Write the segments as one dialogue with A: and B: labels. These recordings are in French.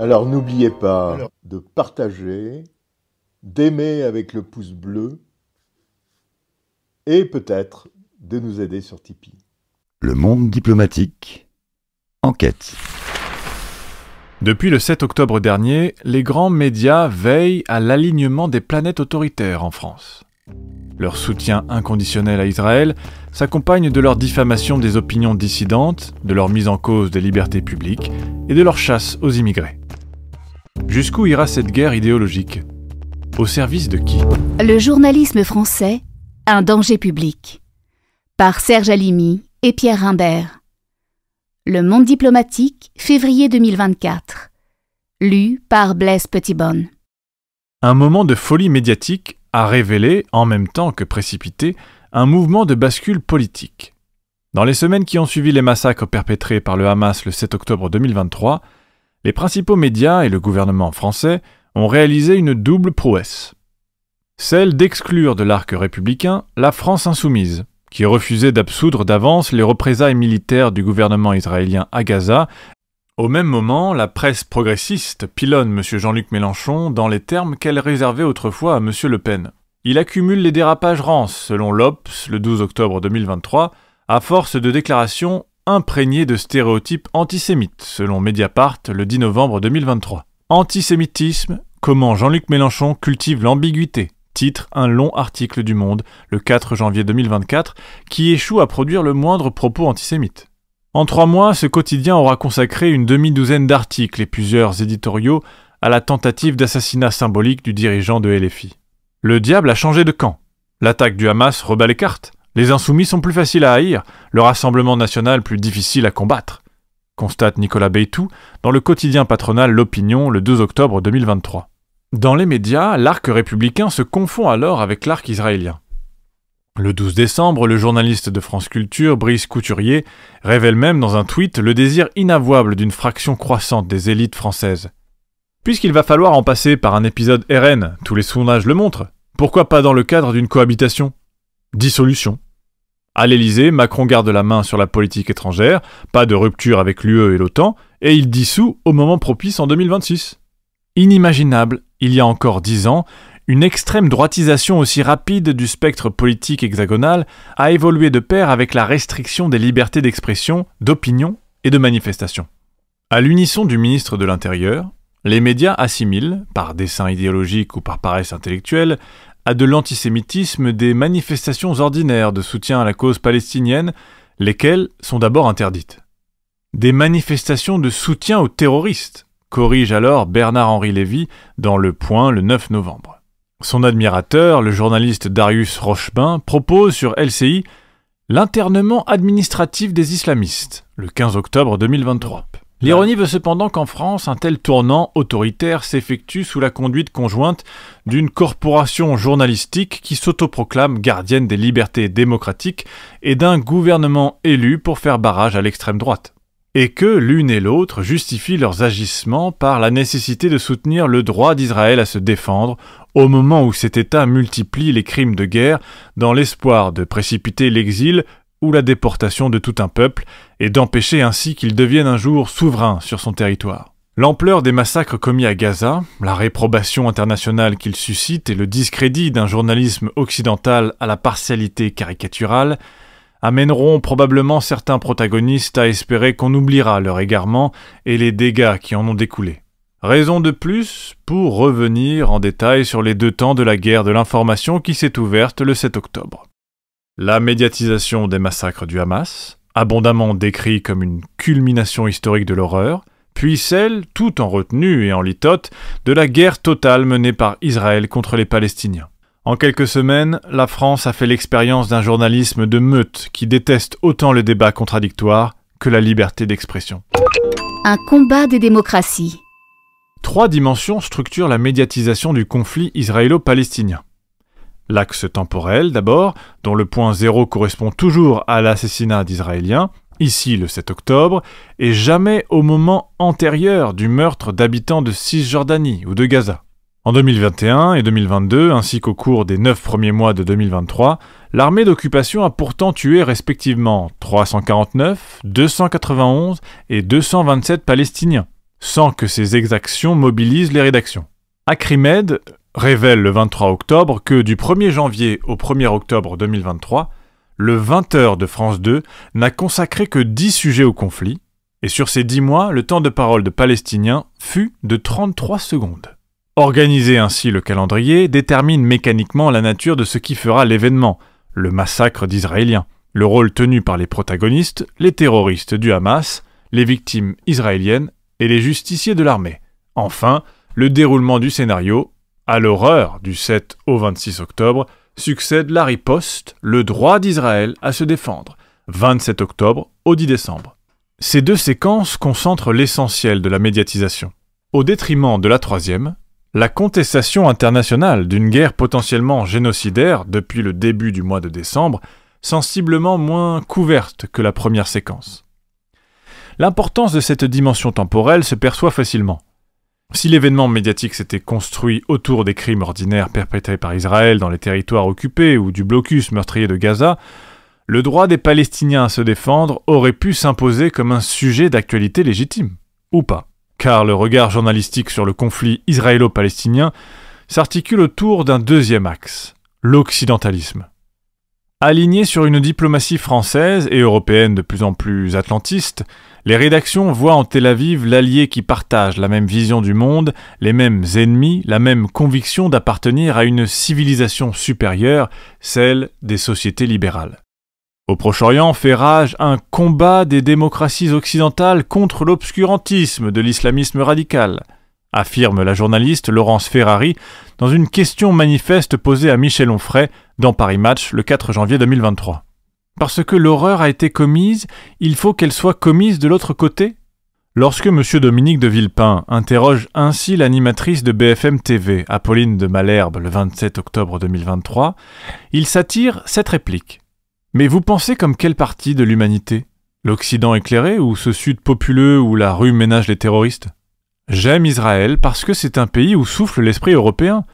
A: Alors n'oubliez pas de partager, d'aimer avec le pouce bleu et peut-être de nous aider sur Tipeee. Le monde diplomatique. Enquête. Depuis le 7 octobre dernier, les grands médias veillent à l'alignement des planètes autoritaires en France. Leur soutien inconditionnel à Israël s'accompagne de leur diffamation des opinions dissidentes, de leur mise en cause des libertés publiques et de leur chasse aux immigrés. Jusqu'où ira cette guerre idéologique Au service de qui Le journalisme français, un danger public. Par Serge Alimi et Pierre Rimbert. Le Monde diplomatique, février 2024. Lu par Blaise Petitbonne. Un moment de folie médiatique a révélé, en même temps que précipité, un mouvement de bascule politique. Dans les semaines qui ont suivi les massacres perpétrés par le Hamas le 7 octobre 2023, les principaux médias et le gouvernement français ont réalisé une double prouesse. Celle d'exclure de l'arc républicain la France insoumise, qui refusait d'absoudre d'avance les représailles militaires du gouvernement israélien à Gaza au même moment, la presse progressiste pilonne M. Jean-Luc Mélenchon dans les termes qu'elle réservait autrefois à M. Le Pen. Il accumule les dérapages rances, selon l'OPS le 12 octobre 2023, à force de déclarations imprégnées de stéréotypes antisémites, selon Mediapart le 10 novembre 2023. Antisémitisme, comment Jean-Luc Mélenchon cultive l'ambiguïté. Titre un long article du Monde, le 4 janvier 2024, qui échoue à produire le moindre propos antisémite. En trois mois, ce quotidien aura consacré une demi-douzaine d'articles et plusieurs éditoriaux à la tentative d'assassinat symbolique du dirigeant de LFI. Le diable a changé de camp. L'attaque du Hamas rebat les cartes. Les insoumis sont plus faciles à haïr, le Rassemblement national plus difficile à combattre, constate Nicolas Beytou dans le quotidien patronal L'Opinion le 2 octobre 2023. Dans les médias, l'arc républicain se confond alors avec l'arc israélien. Le 12 décembre, le journaliste de France Culture, Brice Couturier, révèle même dans un tweet le désir inavouable d'une fraction croissante des élites françaises. Puisqu'il va falloir en passer par un épisode RN, tous les sondages le montrent, pourquoi pas dans le cadre d'une cohabitation Dissolution. À l'Elysée, Macron garde la main sur la politique étrangère, pas de rupture avec l'UE et l'OTAN, et il dissout au moment propice en 2026. Inimaginable, il y a encore dix ans, une extrême droitisation aussi rapide du spectre politique hexagonal a évolué de pair avec la restriction des libertés d'expression, d'opinion et de manifestation. À l'unisson du ministre de l'Intérieur, les médias assimilent, par dessein idéologique ou par paresse intellectuelle, à de l'antisémitisme des manifestations ordinaires de soutien à la cause palestinienne, lesquelles sont d'abord interdites. Des manifestations de soutien aux terroristes, corrige alors Bernard-Henri Lévy dans Le Point le 9 novembre. Son admirateur, le journaliste Darius Rochemin, propose sur LCI l'internement administratif des islamistes, le 15 octobre 2023. L'ironie veut cependant qu'en France, un tel tournant autoritaire s'effectue sous la conduite conjointe d'une corporation journalistique qui s'autoproclame gardienne des libertés démocratiques et d'un gouvernement élu pour faire barrage à l'extrême droite et que l'une et l'autre justifient leurs agissements par la nécessité de soutenir le droit d'Israël à se défendre au moment où cet État multiplie les crimes de guerre dans l'espoir de précipiter l'exil ou la déportation de tout un peuple et d'empêcher ainsi qu'il devienne un jour souverain sur son territoire. L'ampleur des massacres commis à Gaza, la réprobation internationale qu'ils suscitent et le discrédit d'un journalisme occidental à la partialité caricaturale amèneront probablement certains protagonistes à espérer qu'on oubliera leur égarement et les dégâts qui en ont découlé. Raison de plus pour revenir en détail sur les deux temps de la guerre de l'information qui s'est ouverte le 7 octobre. La médiatisation des massacres du Hamas, abondamment décrit comme une culmination historique de l'horreur, puis celle, tout en retenue et en litote, de la guerre totale menée par Israël contre les Palestiniens. En quelques semaines, la France a fait l'expérience d'un journalisme de meute qui déteste autant le débat contradictoire que la liberté d'expression. Un combat des démocraties. Trois dimensions structurent la médiatisation du conflit israélo-palestinien. L'axe temporel d'abord, dont le point zéro correspond toujours à l'assassinat d'Israéliens, ici le 7 octobre, et jamais au moment antérieur du meurtre d'habitants de Cisjordanie ou de Gaza. En 2021 et 2022, ainsi qu'au cours des 9 premiers mois de 2023, l'armée d'occupation a pourtant tué respectivement 349, 291 et 227 Palestiniens, sans que ces exactions mobilisent les rédactions. Acrimed révèle le 23 octobre que du 1er janvier au 1er octobre 2023, le 20h de France 2 n'a consacré que 10 sujets au conflit, et sur ces 10 mois, le temps de parole de Palestiniens fut de 33 secondes. Organiser ainsi le calendrier détermine mécaniquement la nature de ce qui fera l'événement, le massacre d'Israéliens, le rôle tenu par les protagonistes, les terroristes du Hamas, les victimes israéliennes et les justiciers de l'armée. Enfin, le déroulement du scénario, à l'horreur du 7 au 26 octobre, succède la riposte, le droit d'Israël à se défendre, 27 octobre au 10 décembre. Ces deux séquences concentrent l'essentiel de la médiatisation, au détriment de la troisième, la contestation internationale d'une guerre potentiellement génocidaire depuis le début du mois de décembre, sensiblement moins couverte que la première séquence. L'importance de cette dimension temporelle se perçoit facilement. Si l'événement médiatique s'était construit autour des crimes ordinaires perpétrés par Israël dans les territoires occupés ou du blocus meurtrier de Gaza, le droit des Palestiniens à se défendre aurait pu s'imposer comme un sujet d'actualité légitime, ou pas car le regard journalistique sur le conflit israélo-palestinien s'articule autour d'un deuxième axe, l'occidentalisme. Alignés sur une diplomatie française et européenne de plus en plus atlantiste, les rédactions voient en Tel Aviv l'allié qui partage la même vision du monde, les mêmes ennemis, la même conviction d'appartenir à une civilisation supérieure, celle des sociétés libérales. Au Proche-Orient fait rage un combat des démocraties occidentales contre l'obscurantisme de l'islamisme radical, affirme la journaliste Laurence Ferrari dans une question manifeste posée à Michel Onfray dans Paris Match le 4 janvier 2023. Parce que l'horreur a été commise, il faut qu'elle soit commise de l'autre côté Lorsque M. Dominique de Villepin interroge ainsi l'animatrice de BFM TV, Apolline de Malherbe, le 27 octobre 2023, il s'attire cette réplique. Mais vous pensez comme quelle partie de l'humanité L'Occident éclairé ou ce Sud populeux où la rue ménage les terroristes J'aime Israël parce que c'est un pays où souffle l'esprit européen.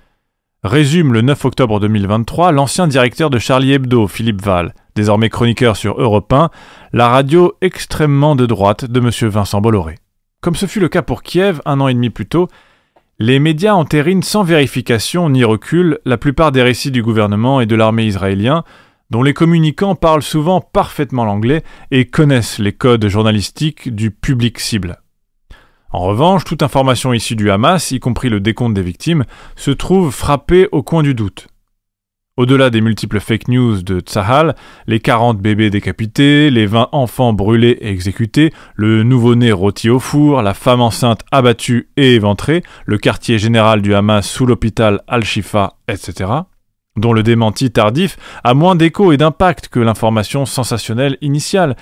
A: Résume le 9 octobre 2023 l'ancien directeur de Charlie Hebdo, Philippe Val, désormais chroniqueur sur Europe 1, la radio extrêmement de droite de M. Vincent Bolloré. Comme ce fut le cas pour Kiev un an et demi plus tôt, les médias entérinent sans vérification ni recul la plupart des récits du gouvernement et de l'armée israélien, dont les communicants parlent souvent parfaitement l'anglais et connaissent les codes journalistiques du public cible. En revanche, toute information issue du Hamas, y compris le décompte des victimes, se trouve frappée au coin du doute. Au-delà des multiples fake news de Tsahal, les 40 bébés décapités, les 20 enfants brûlés et exécutés, le nouveau-né rôti au four, la femme enceinte abattue et éventrée, le quartier général du Hamas sous l'hôpital Al-Shifa, etc dont le démenti tardif a moins d'écho et d'impact que l'information sensationnelle initiale.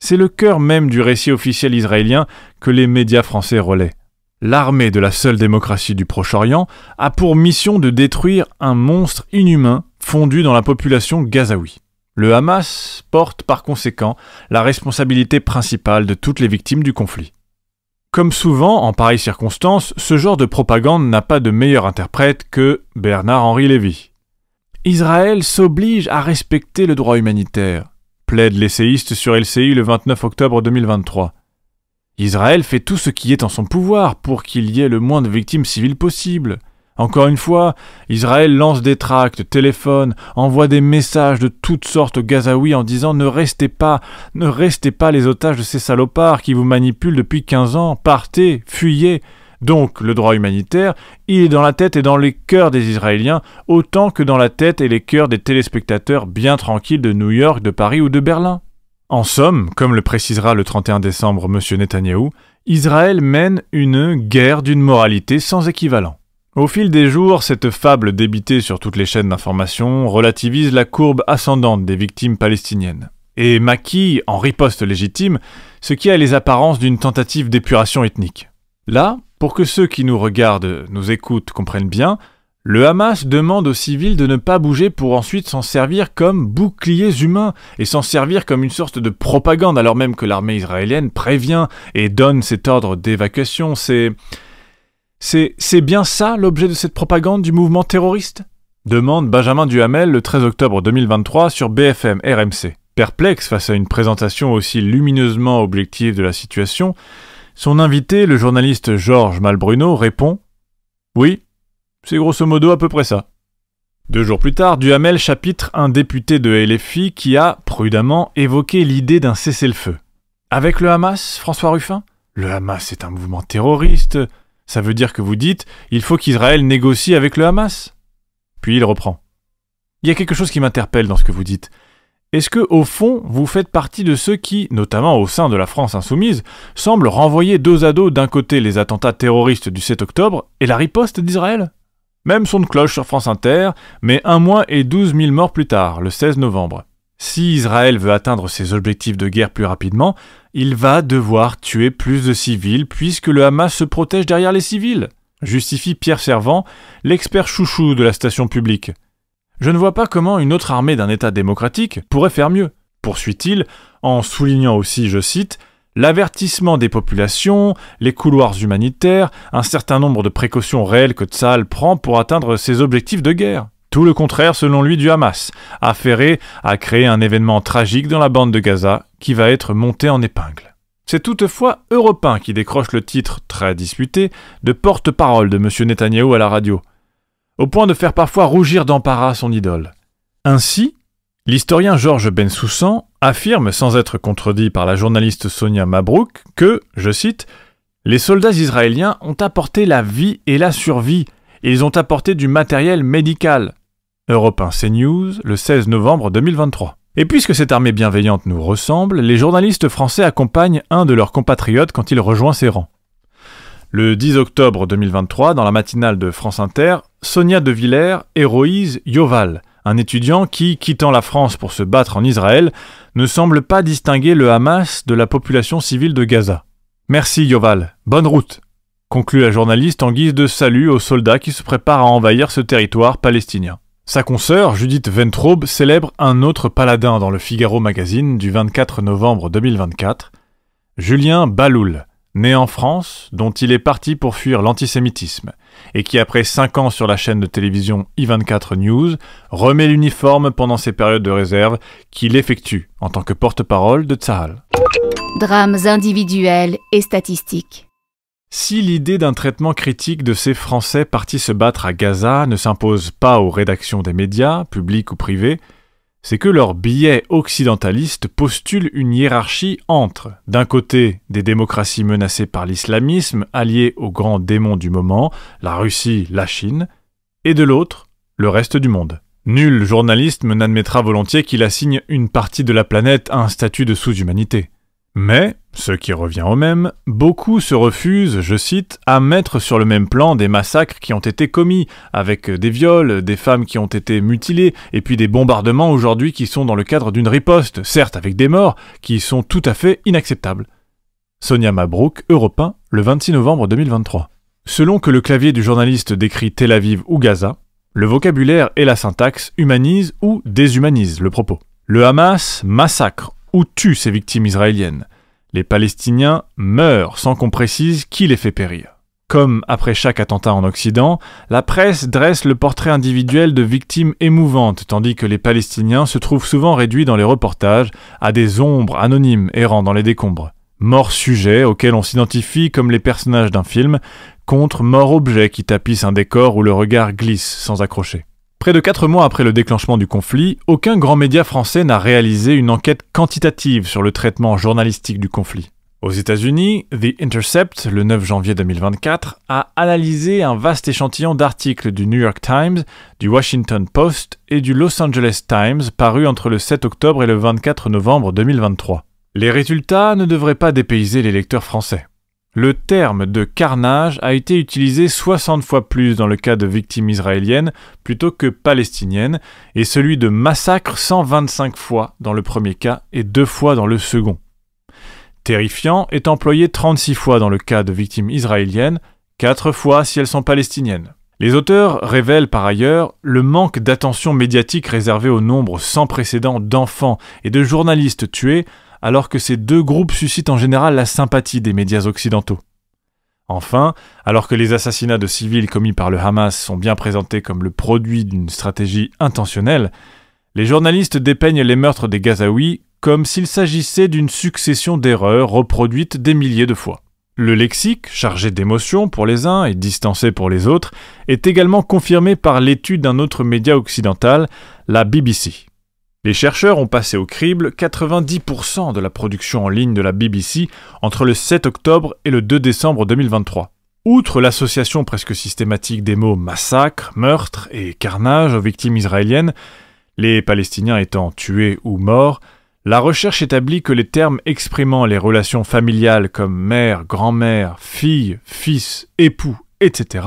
A: C'est le cœur même du récit officiel israélien que les médias français relaient. L'armée de la seule démocratie du Proche-Orient a pour mission de détruire un monstre inhumain fondu dans la population gazaoui. Le Hamas porte par conséquent la responsabilité principale de toutes les victimes du conflit. Comme souvent en pareilles circonstances, ce genre de propagande n'a pas de meilleur interprète que Bernard-Henri Lévy. Israël s'oblige à respecter le droit humanitaire, plaide l'essayiste sur LCI le 29 octobre 2023. Israël fait tout ce qui est en son pouvoir pour qu'il y ait le moins de victimes civiles possible. Encore une fois, Israël lance des tracts, téléphone, envoie des messages de toutes sortes aux Gazaouis en disant Ne restez pas, ne restez pas les otages de ces salopards qui vous manipulent depuis 15 ans, partez, fuyez, donc le droit humanitaire, il est dans la tête et dans les cœurs des Israéliens, autant que dans la tête et les cœurs des téléspectateurs bien tranquilles de New York, de Paris ou de Berlin. En somme, comme le précisera le 31 décembre M. Netanyahou, Israël mène une guerre d'une moralité sans équivalent. Au fil des jours, cette fable débitée sur toutes les chaînes d'information relativise la courbe ascendante des victimes palestiniennes et maquille, en riposte légitime, ce qui a les apparences d'une tentative d'épuration ethnique. Là, pour que ceux qui nous regardent, nous écoutent, comprennent bien, le Hamas demande aux civils de ne pas bouger pour ensuite s'en servir comme boucliers humains et s'en servir comme une sorte de propagande alors même que l'armée israélienne prévient et donne cet ordre d'évacuation. C'est... C'est, c'est bien ça l'objet de cette propagande du mouvement terroriste Demande Benjamin Duhamel le 13 octobre 2023 sur BFM RMC. Perplexe face à une présentation aussi lumineusement objective de la situation, son invité, le journaliste Georges Malbruno, répond Oui, c'est grosso modo à peu près ça. Deux jours plus tard, Duhamel chapitre un député de LFI qui a, prudemment, évoqué l'idée d'un cessez-le-feu. Avec le Hamas, François Ruffin Le Hamas est un mouvement terroriste. Ça veut dire que vous dites il faut qu'Israël négocie avec le Hamas Puis il reprend. Il y a quelque chose qui m'interpelle dans ce que vous dites. Est-ce que, au fond, vous faites partie de ceux qui, notamment au sein de la France insoumise, semblent renvoyer dos à dos d'un côté les attentats terroristes du 7 octobre et la riposte d'Israël Même son de cloche sur France Inter, mais un mois et 12 000 morts plus tard, le 16 novembre. Si Israël veut atteindre ses objectifs de guerre plus rapidement, il va devoir tuer plus de civils puisque le Hamas se protège derrière les civils, justifie Pierre Servant, l'expert chouchou de la station publique. Je ne vois pas comment une autre armée d'un État démocratique pourrait faire mieux, poursuit-il, en soulignant aussi, je cite, l'avertissement des populations, les couloirs humanitaires, un certain nombre de précautions réelles que Tsahal prend pour atteindre ses objectifs de guerre. Tout le contraire, selon lui, du Hamas, affairé à créer un événement tragique dans la bande de Gaza qui va être monté en épingle. C'est toutefois Europain qui décroche le titre, très disputé, de porte-parole de M. Netanyahou à la radio, au point de faire parfois rougir à son idole. Ainsi, l'historien Georges Bensoussan affirme, sans être contredit par la journaliste Sonia Mabrouk, que, je cite, les soldats israéliens ont apporté la vie et la survie, et ils ont apporté du matériel médical. Europe 1 News, le 16 novembre 2023. Et puisque cette armée bienveillante nous ressemble, les journalistes français accompagnent un de leurs compatriotes quand il rejoint ses rangs. Le 10 octobre 2023, dans la matinale de France Inter, Sonia De Villers héroïse Yoval, un étudiant qui, quittant la France pour se battre en Israël, ne semble pas distinguer le Hamas de la population civile de Gaza. Merci Yoval, bonne route conclut la journaliste en guise de salut aux soldats qui se préparent à envahir ce territoire palestinien. Sa consoeur, Judith Ventrobe, célèbre un autre paladin dans le Figaro Magazine du 24 novembre 2024, Julien Baloul, né en France, dont il est parti pour fuir l'antisémitisme, et qui après 5 ans sur la chaîne de télévision I24 News, remet l'uniforme pendant ses périodes de réserve qu'il effectue en tant que porte-parole de Tsahal. Drames individuels et statistiques. Si l'idée d'un traitement critique de ces Français partis se battre à Gaza ne s'impose pas aux rédactions des médias, publics ou privés, c'est que leurs billets occidentalistes postulent une hiérarchie entre, d'un côté, des démocraties menacées par l'islamisme, alliées aux grands démons du moment, la Russie, la Chine, et de l'autre, le reste du monde. Nul journaliste n'admettra volontiers qu'il assigne une partie de la planète à un statut de sous-humanité. Mais, ce qui revient au même, beaucoup se refusent, je cite, à mettre sur le même plan des massacres qui ont été commis, avec des viols, des femmes qui ont été mutilées, et puis des bombardements aujourd'hui qui sont dans le cadre d'une riposte, certes avec des morts, qui sont tout à fait inacceptables. Sonia Mabrouk, Europe le 26 novembre 2023. Selon que le clavier du journaliste décrit Tel Aviv ou Gaza, le vocabulaire et la syntaxe humanisent ou déshumanisent le propos. Le Hamas massacre ou tue ses victimes israéliennes. Les Palestiniens meurent sans qu'on précise qui les fait périr. Comme après chaque attentat en Occident, la presse dresse le portrait individuel de victimes émouvantes, tandis que les Palestiniens se trouvent souvent réduits dans les reportages à des ombres anonymes errant dans les décombres. Morts sujets auxquels on s'identifie comme les personnages d'un film, contre morts objets qui tapissent un décor où le regard glisse sans accrocher. Près de quatre mois après le déclenchement du conflit, aucun grand média français n'a réalisé une enquête quantitative sur le traitement journalistique du conflit. Aux États-Unis, The Intercept, le 9 janvier 2024, a analysé un vaste échantillon d'articles du New York Times, du Washington Post et du Los Angeles Times parus entre le 7 octobre et le 24 novembre 2023. Les résultats ne devraient pas dépayser les lecteurs français. Le terme de carnage a été utilisé 60 fois plus dans le cas de victimes israéliennes plutôt que palestiniennes, et celui de massacre 125 fois dans le premier cas et deux fois dans le second. Terrifiant est employé 36 fois dans le cas de victimes israéliennes, 4 fois si elles sont palestiniennes. Les auteurs révèlent par ailleurs le manque d'attention médiatique réservée au nombre sans précédent d'enfants et de journalistes tués alors que ces deux groupes suscitent en général la sympathie des médias occidentaux. Enfin, alors que les assassinats de civils commis par le Hamas sont bien présentés comme le produit d'une stratégie intentionnelle, les journalistes dépeignent les meurtres des Gazaouis comme s'il s'agissait d'une succession d'erreurs reproduites des milliers de fois. Le lexique, chargé d'émotions pour les uns et distancé pour les autres, est également confirmé par l'étude d'un autre média occidental, la BBC. Les chercheurs ont passé au crible 90% de la production en ligne de la BBC entre le 7 octobre et le 2 décembre 2023. Outre l'association presque systématique des mots massacre, meurtre et carnage aux victimes israéliennes, les Palestiniens étant tués ou morts, la recherche établit que les termes exprimant les relations familiales comme mère, grand-mère, fille, fils, époux, etc.,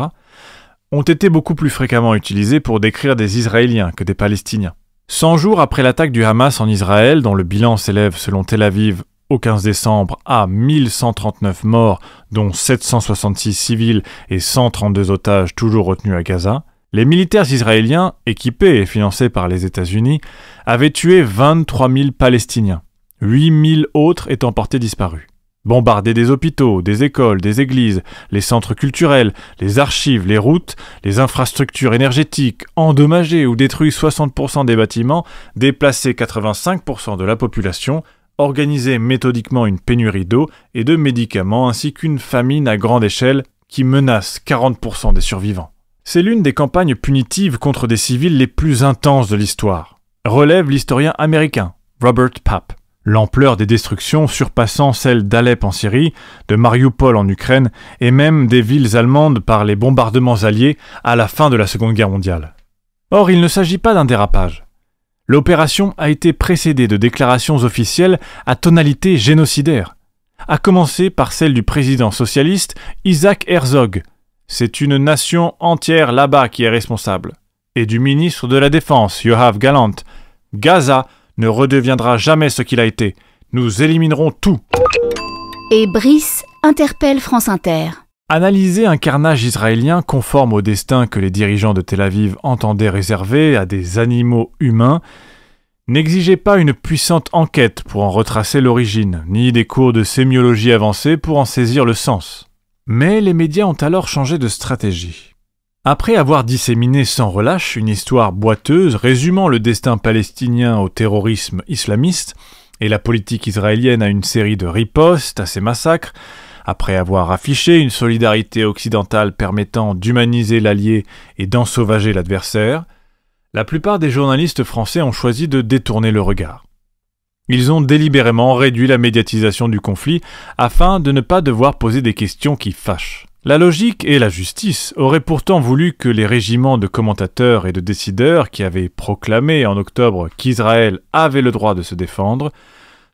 A: ont été beaucoup plus fréquemment utilisés pour décrire des Israéliens que des Palestiniens. 100 jours après l'attaque du Hamas en Israël, dont le bilan s'élève selon Tel Aviv au 15 décembre à 1139 morts, dont 766 civils et 132 otages toujours retenus à Gaza, les militaires israéliens, équipés et financés par les États-Unis, avaient tué 23 000 Palestiniens, 8 000 autres étant portés disparus. Bombarder des hôpitaux, des écoles, des églises, les centres culturels, les archives, les routes, les infrastructures énergétiques, endommager ou détruire 60% des bâtiments, déplacer 85% de la population, organiser méthodiquement une pénurie d'eau et de médicaments ainsi qu'une famine à grande échelle qui menace 40% des survivants. C'est l'une des campagnes punitives contre des civils les plus intenses de l'histoire, relève l'historien américain Robert Papp. L'ampleur des destructions surpassant celle d'Alep en Syrie, de Mariupol en Ukraine et même des villes allemandes par les bombardements alliés à la fin de la Seconde Guerre mondiale. Or, il ne s'agit pas d'un dérapage. L'opération a été précédée de déclarations officielles à tonalité génocidaire, à commencer par celle du président socialiste Isaac Herzog. C'est une nation entière là-bas qui est responsable. Et du ministre de la Défense, Yoav Galant. Gaza ne redeviendra jamais ce qu'il a été. Nous éliminerons tout. Et Brice interpelle France Inter. Analyser un carnage israélien conforme au destin que les dirigeants de Tel Aviv entendaient réserver à des animaux humains n'exigeait pas une puissante enquête pour en retracer l'origine, ni des cours de sémiologie avancée pour en saisir le sens. Mais les médias ont alors changé de stratégie. Après avoir disséminé sans relâche une histoire boiteuse résumant le destin palestinien au terrorisme islamiste et la politique israélienne à une série de ripostes à ces massacres, après avoir affiché une solidarité occidentale permettant d'humaniser l'allié et d'ensauvager l'adversaire, la plupart des journalistes français ont choisi de détourner le regard. Ils ont délibérément réduit la médiatisation du conflit afin de ne pas devoir poser des questions qui fâchent. La logique et la justice auraient pourtant voulu que les régiments de commentateurs et de décideurs qui avaient proclamé en octobre qu'Israël avait le droit de se défendre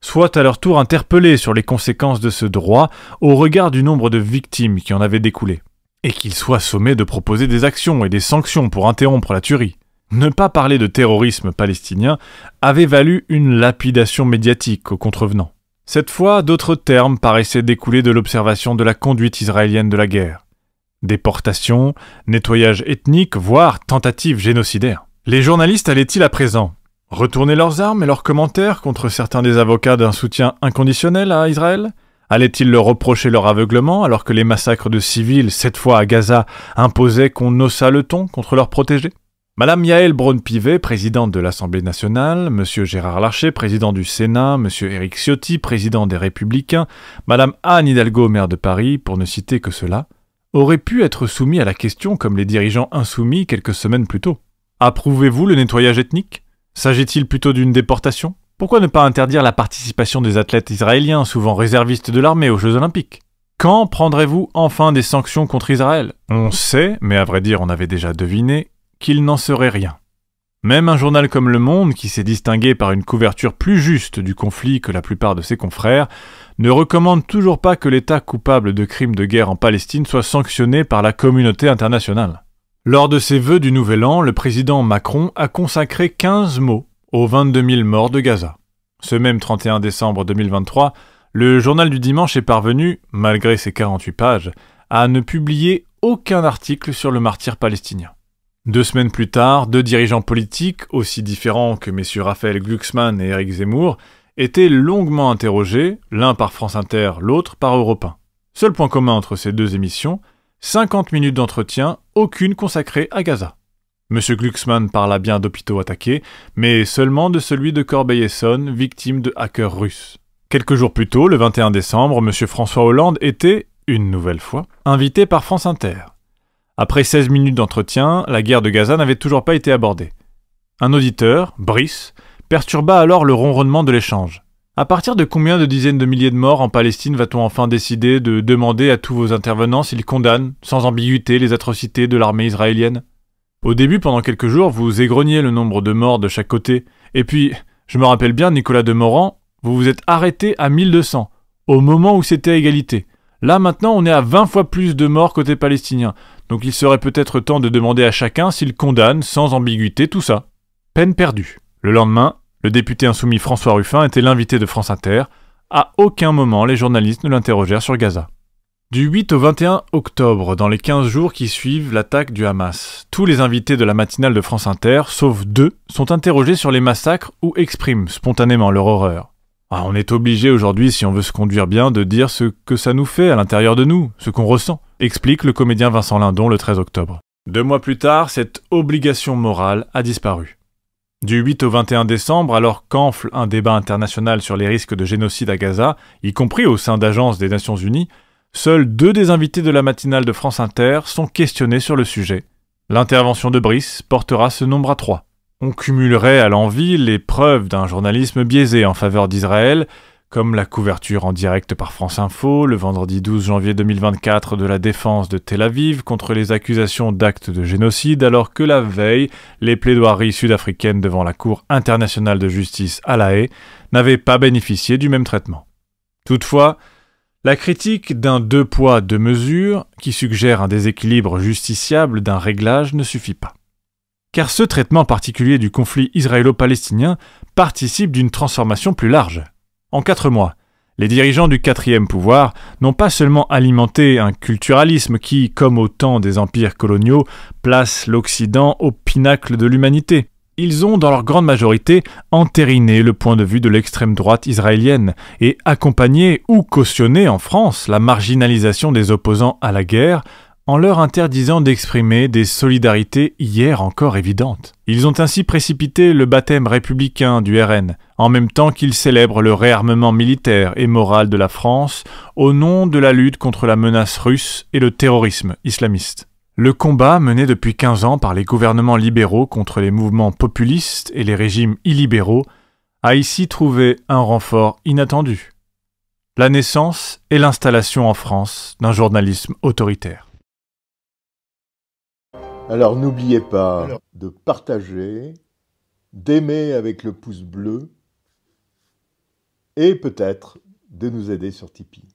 A: soient à leur tour interpellés sur les conséquences de ce droit au regard du nombre de victimes qui en avaient découlé, et qu'ils soient sommés de proposer des actions et des sanctions pour interrompre la tuerie. Ne pas parler de terrorisme palestinien avait valu une lapidation médiatique aux contrevenants. Cette fois, d'autres termes paraissaient découler de l'observation de la conduite israélienne de la guerre. Déportation, nettoyage ethnique, voire tentative génocidaire. Les journalistes allaient-ils à présent retourner leurs armes et leurs commentaires contre certains des avocats d'un soutien inconditionnel à Israël Allaient-ils leur reprocher leur aveuglement alors que les massacres de civils, cette fois à Gaza, imposaient qu'on haussât le ton contre leurs protégés Madame Yael Braun-Pivet, présidente de l'Assemblée nationale, Monsieur Gérard Larcher, président du Sénat, Monsieur Éric Ciotti, président des Républicains, Madame Anne Hidalgo, maire de Paris, pour ne citer que cela, auraient pu être soumis à la question comme les dirigeants insoumis quelques semaines plus tôt. Approuvez-vous le nettoyage ethnique S'agit-il plutôt d'une déportation Pourquoi ne pas interdire la participation des athlètes israéliens, souvent réservistes de l'armée, aux Jeux Olympiques quand prendrez-vous enfin des sanctions contre Israël On sait, mais à vrai dire on avait déjà deviné, qu'il n'en serait rien. Même un journal comme Le Monde, qui s'est distingué par une couverture plus juste du conflit que la plupart de ses confrères, ne recommande toujours pas que l'État coupable de crimes de guerre en Palestine soit sanctionné par la communauté internationale. Lors de ses vœux du Nouvel An, le président Macron a consacré 15 mots aux 22 000 morts de Gaza. Ce même 31 décembre 2023, le journal du dimanche est parvenu, malgré ses 48 pages, à ne publier aucun article sur le martyr palestinien. Deux semaines plus tard, deux dirigeants politiques, aussi différents que messieurs Raphaël Glucksmann et Eric Zemmour, étaient longuement interrogés, l'un par France Inter, l'autre par Europe Seul point commun entre ces deux émissions, 50 minutes d'entretien, aucune consacrée à Gaza. M. Glucksmann parla bien d'hôpitaux attaqués, mais seulement de celui de Corbeil-Essonne, victime de hackers russes. Quelques jours plus tôt, le 21 décembre, M. François Hollande était, une nouvelle fois, invité par France Inter. Après 16 minutes d'entretien, la guerre de Gaza n'avait toujours pas été abordée. Un auditeur, Brice, perturba alors le ronronnement de l'échange. À partir de combien de dizaines de milliers de morts en Palestine va-t-on enfin décider de demander à tous vos intervenants s'ils condamnent, sans ambiguïté, les atrocités de l'armée israélienne Au début, pendant quelques jours, vous égreniez le nombre de morts de chaque côté. Et puis, je me rappelle bien, Nicolas de vous vous êtes arrêté à 1200, au moment où c'était à égalité. Là maintenant, on est à 20 fois plus de morts côté palestinien, donc il serait peut-être temps de demander à chacun s'il condamne sans ambiguïté tout ça. Peine perdue. Le lendemain, le député insoumis François Ruffin était l'invité de France Inter. À aucun moment les journalistes ne l'interrogèrent sur Gaza. Du 8 au 21 octobre, dans les 15 jours qui suivent l'attaque du Hamas, tous les invités de la matinale de France Inter, sauf deux, sont interrogés sur les massacres ou expriment spontanément leur horreur. Ah, on est obligé aujourd'hui, si on veut se conduire bien, de dire ce que ça nous fait à l'intérieur de nous, ce qu'on ressent, explique le comédien Vincent Lindon le 13 octobre. Deux mois plus tard, cette obligation morale a disparu. Du 8 au 21 décembre, alors qu'enfle un débat international sur les risques de génocide à Gaza, y compris au sein d'agences des Nations Unies, seuls deux des invités de la matinale de France Inter sont questionnés sur le sujet. L'intervention de Brice portera ce nombre à trois. On cumulerait à l'envi les preuves d'un journalisme biaisé en faveur d'Israël, comme la couverture en direct par France Info le vendredi 12 janvier 2024 de la défense de Tel Aviv contre les accusations d'actes de génocide, alors que la veille, les plaidoiries sud-africaines devant la Cour internationale de justice à La Haye n'avaient pas bénéficié du même traitement. Toutefois, la critique d'un deux poids deux mesures, qui suggère un déséquilibre justiciable d'un réglage, ne suffit pas car ce traitement particulier du conflit israélo-palestinien participe d'une transformation plus large. En quatre mois, les dirigeants du quatrième pouvoir n'ont pas seulement alimenté un culturalisme qui, comme au temps des empires coloniaux, place l'Occident au pinacle de l'humanité. Ils ont, dans leur grande majorité, entériné le point de vue de l'extrême droite israélienne et accompagné ou cautionné en France la marginalisation des opposants à la guerre en leur interdisant d'exprimer des solidarités hier encore évidentes. Ils ont ainsi précipité le baptême républicain du RN, en même temps qu'ils célèbrent le réarmement militaire et moral de la France au nom de la lutte contre la menace russe et le terrorisme islamiste. Le combat mené depuis 15 ans par les gouvernements libéraux contre les mouvements populistes et les régimes illibéraux a ici trouvé un renfort inattendu. La naissance et l'installation en France d'un journalisme autoritaire. Alors n'oubliez pas de partager, d'aimer avec le pouce bleu et peut-être de nous aider sur Tipeee.